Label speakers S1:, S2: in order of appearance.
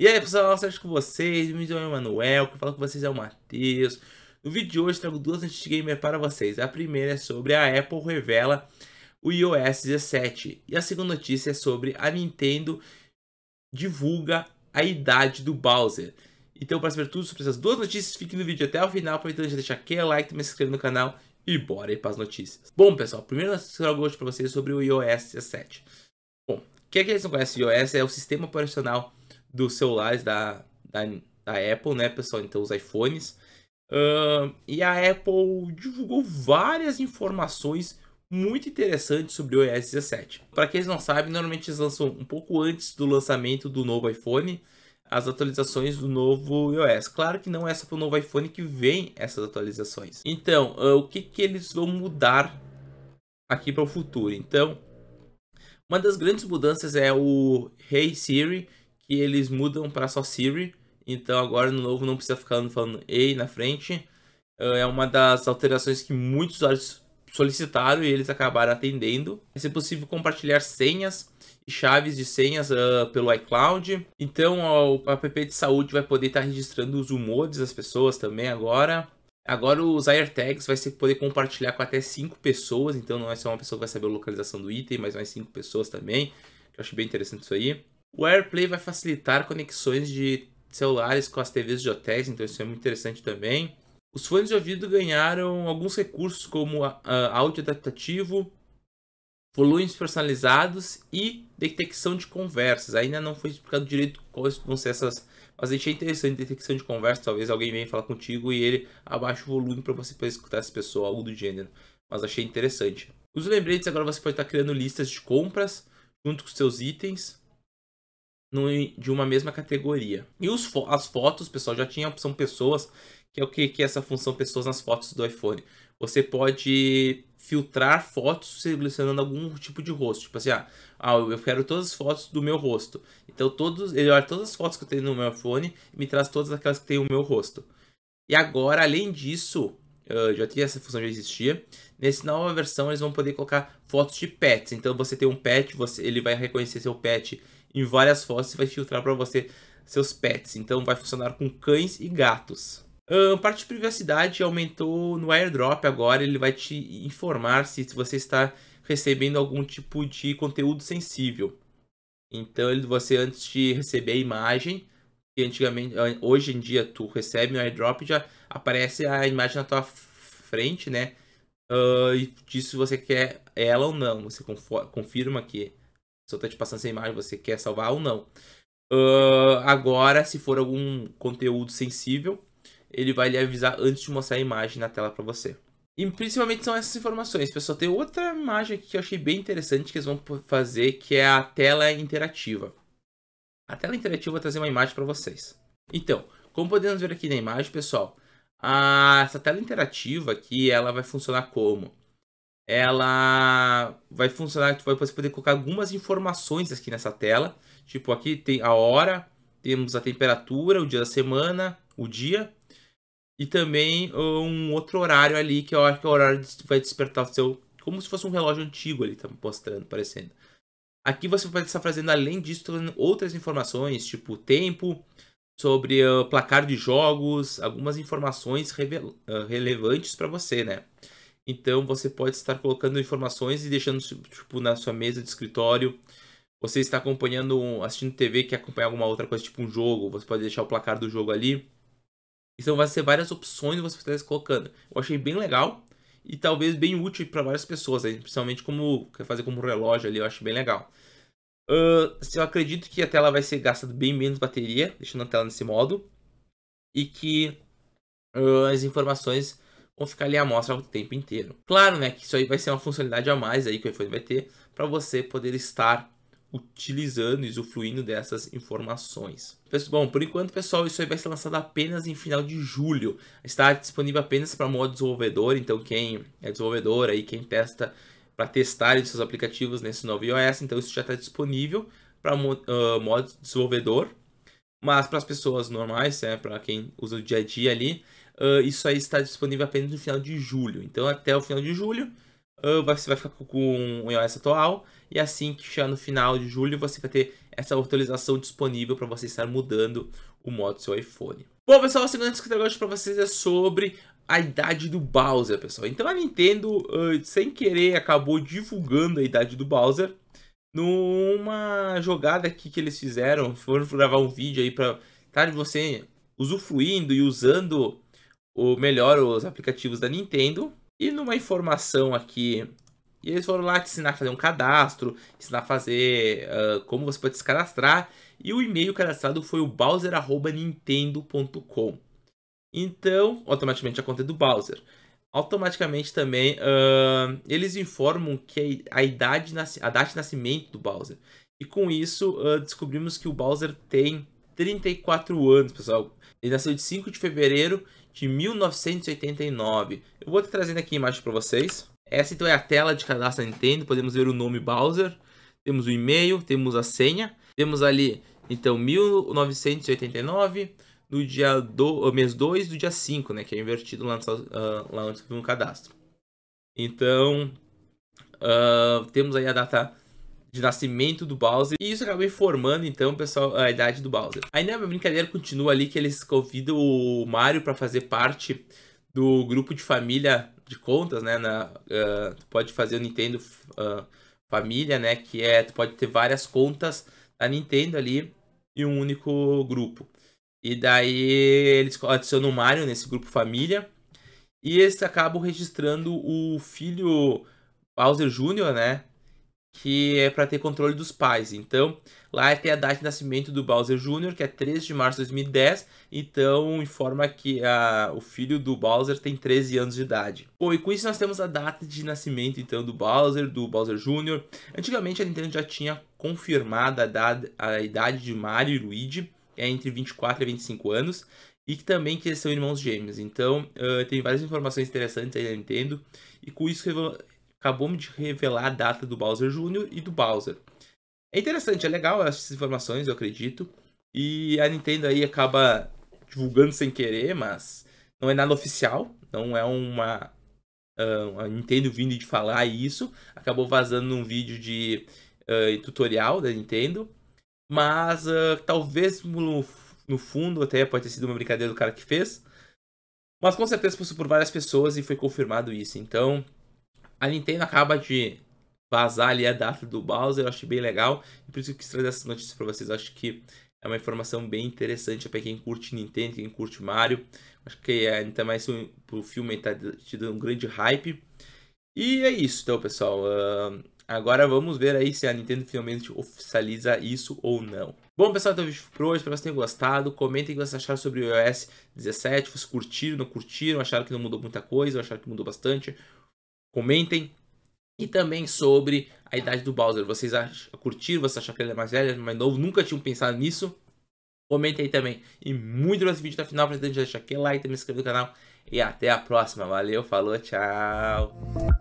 S1: E aí pessoal, eu com vocês, me chamo é Emanuel, que fala com vocês é o Matheus. No vídeo de hoje trago duas notícias gamer para vocês. A primeira é sobre a Apple revela o iOS 17 e a segunda notícia é sobre a Nintendo divulga a idade do Bowser. Então para saber tudo sobre essas duas notícias, fique no vídeo até o final, aproveitando já deixar aquele like, também se inscrever no canal e bora ir para as notícias. Bom pessoal, primeiro notícia que eu trago hoje para vocês é sobre o iOS 17. Bom, quem é que não conhece o iOS é o sistema operacional dos celulares da, da, da Apple, né, pessoal? Então, os iPhones. Uh, e a Apple divulgou várias informações muito interessantes sobre o iOS 17. Para quem não sabe, normalmente eles lançam um pouco antes do lançamento do novo iPhone as atualizações do novo iOS. Claro que não é só para o novo iPhone que vem essas atualizações. Então, uh, o que, que eles vão mudar aqui para o futuro? Então, uma das grandes mudanças é o Hey Siri que eles mudam para só Siri. Então agora no novo não precisa ficar falando ei na frente. Ah, é uma das alterações que muitos usuários solicitaram e eles acabaram atendendo. É possível compartilhar senhas e chaves de senhas uh, pelo iCloud. Então o app de saúde vai poder estar registrando os humores das pessoas também agora. Agora os AirTags vai ser poder compartilhar com até 5 pessoas, então não é só uma pessoa que vai saber a localização do item, mas mais 5 pessoas também. Eu acho bem interessante isso aí. O AirPlay vai facilitar conexões de celulares com as TVs de hotéis, então isso é muito interessante também. Os fones de ouvido ganharam alguns recursos como ah, ah, áudio adaptativo, volumes personalizados e detecção de conversas. Ainda não foi explicado direito quais vão ser essas, mas achei interessante detecção de conversas. Talvez alguém venha falar contigo e ele abaixa o volume para você poder escutar essa pessoa, algo do gênero. Mas achei interessante. Os lembretes agora você pode estar tá criando listas de compras junto com seus itens no, de uma mesma categoria. E os, as fotos, pessoal, já tinha a opção pessoas, que é o que, que é essa função pessoas nas fotos do iPhone. Você pode filtrar fotos selecionando algum tipo de rosto. Tipo assim, ah, ah, eu quero todas as fotos do meu rosto. Então todos, ele olha todas as fotos que eu tenho no meu iPhone e me traz todas aquelas que tem o meu rosto. E agora, além disso, ah, já tinha essa função já existia. Nessa nova versão eles vão poder colocar fotos de pets. Então você tem um pet, você, ele vai reconhecer seu pet em várias fotos e vai filtrar para você seus pets. Então vai funcionar com cães e gatos. a parte de privacidade aumentou no airdrop agora, ele vai te informar se você está recebendo algum tipo de conteúdo sensível. Então ele, você antes de receber a imagem, que antigamente, hoje em dia tu recebe no airdrop, já aparece a imagem na tua frente, né? Uh, e diz se você quer ela ou não. Você confirma que se eu tô te passando essa imagem, você quer salvar ou não. Uh, agora, se for algum conteúdo sensível, ele vai lhe avisar antes de mostrar a imagem na tela para você. E principalmente são essas informações, pessoal. Tem outra imagem aqui que eu achei bem interessante que eles vão fazer, que é a tela interativa. A tela interativa vai trazer uma imagem para vocês. Então, como podemos ver aqui na imagem, pessoal, a, essa tela interativa aqui, ela vai funcionar como? ela vai funcionar, tu tipo, vai poder colocar algumas informações aqui nessa tela. Tipo, aqui tem a hora, temos a temperatura, o dia da semana, o dia. E também uh, um outro horário ali, que é o que que o horário vai despertar o seu... Como se fosse um relógio antigo ali, tá mostrando, parecendo. Aqui você pode estar fazendo, além disso, outras informações, tipo tempo, sobre o uh, placar de jogos, algumas informações uh, relevantes para você, né? Então você pode estar colocando informações e deixando tipo na sua mesa de escritório. Você está acompanhando, assistindo TV, quer acompanhar alguma outra coisa, tipo um jogo, você pode deixar o placar do jogo ali. Então vai ser várias opções você está colocando. Eu achei bem legal e talvez bem útil para várias pessoas, aí principalmente como quer fazer como relógio ali, eu acho bem legal. Uh, eu acredito que a tela vai ser gastada bem menos bateria, deixando a tela nesse modo, e que uh, as informações vão ficar ali à mostra o tempo inteiro. Claro, né, que isso aí vai ser uma funcionalidade a mais aí que o iPhone vai ter para você poder estar utilizando e usufruindo dessas informações. Bom, por enquanto, pessoal, isso aí vai ser lançado apenas em final de julho. Está disponível apenas para modo desenvolvedor, então quem é desenvolvedor aí, quem testa para testar seus aplicativos nesse novo iOS, então isso já está disponível para uh, modo desenvolvedor. Mas para as pessoas normais, é, né, para quem usa o dia a dia ali, uh, isso aí está disponível apenas no final de julho. Então até o final de julho uh, você vai ficar com o iOS atual e assim que chegar no final de julho você vai ter essa atualização disponível para você estar mudando o modo do seu iPhone. Bom pessoal, a segunda notícia que eu trago hoje para vocês é sobre a idade do Bowser, pessoal. Então a Nintendo, uh, sem querer, acabou divulgando a idade do Bowser numa jogada aqui que eles fizeram, foram gravar um vídeo aí para tá, você usufruindo e usando o melhor os aplicativos da Nintendo. E numa informação aqui, e eles foram lá te ensinar a fazer um cadastro, ensinar a fazer uh, como você pode se cadastrar. E o e-mail cadastrado foi o bowser.nintendo.com. Então, automaticamente a conta é do Bowser automaticamente também uh, eles informam que a idade a data de nascimento do Bowser. E com isso uh, descobrimos que o Bowser tem 34 anos, pessoal. Ele nasceu de 5 de fevereiro de 1989. Eu vou te trazendo aqui a imagem para vocês. Essa então é a tela de cadastro da Nintendo, podemos ver o nome Bowser, temos o e-mail, temos a senha, temos ali então 1989 do dia do, mês 2 do dia 5, né? Que é invertido lá, no, uh, lá onde no cadastro. Então, uh, temos aí a data de nascimento do Bowser. E isso acaba informando, então, pessoal, a idade do Bowser. Aí na brincadeira continua ali que eles convidam o Mario para fazer parte do grupo de família de contas, né? Na, uh, tu pode fazer o Nintendo uh, Família, né? Que é, tu pode ter várias contas da Nintendo ali em um único grupo. E daí eles adicionam o Mario nesse grupo família. E eles acabam registrando o filho Bowser Jr., né? Que é para ter controle dos pais. Então, lá tem é é a data de nascimento do Bowser Jr., que é 13 de março de 2010. Então, informa que a, o filho do Bowser tem 13 anos de idade. Bom, e com isso nós temos a data de nascimento, então, do Bowser, do Bowser Jr. Antigamente, a Nintendo já tinha confirmado a, a idade de Mario e Luigi é entre 24 e 25 anos, e que também que eles são irmãos gêmeos. Então, uh, tem várias informações interessantes aí da Nintendo, e com isso acabou de revelar a data do Bowser Jr. e do Bowser. É interessante, é legal essas informações, eu acredito, e a Nintendo aí acaba divulgando sem querer, mas não é nada oficial, não é uma uh, a Nintendo vindo de falar isso, acabou vazando num vídeo de uh, tutorial da Nintendo, mas uh, talvez no, no fundo até pode ter sido uma brincadeira do cara que fez. Mas com certeza passou por várias pessoas e foi confirmado isso. Então, a Nintendo acaba de vazar ali a data do Bowser, eu achei bem legal. E por isso que eu quis trazer essa notícia para vocês. Eu acho que é uma informação bem interessante para quem curte Nintendo, quem curte Mario. Acho que é ainda mais pro filme tá te dando um grande hype. E é isso então, pessoal. Uh, Agora vamos ver aí se a Nintendo finalmente oficializa isso ou não. Bom pessoal, então é o vídeo por hoje, espero que vocês tenham gostado, comentem o que vocês acharam sobre o iOS 17, vocês curtiram, não curtiram, acharam que não mudou muita coisa, acharam que mudou bastante, comentem. E também sobre a idade do Bowser, vocês acham, curtiram, vocês acharam que ele é mais velho, mais novo, nunca tinham pensado nisso? Comentem aí também. E muito nesse vídeo até o final, pra deixar aquele like, também se inscrever no canal, e até a próxima, valeu, falou, tchau!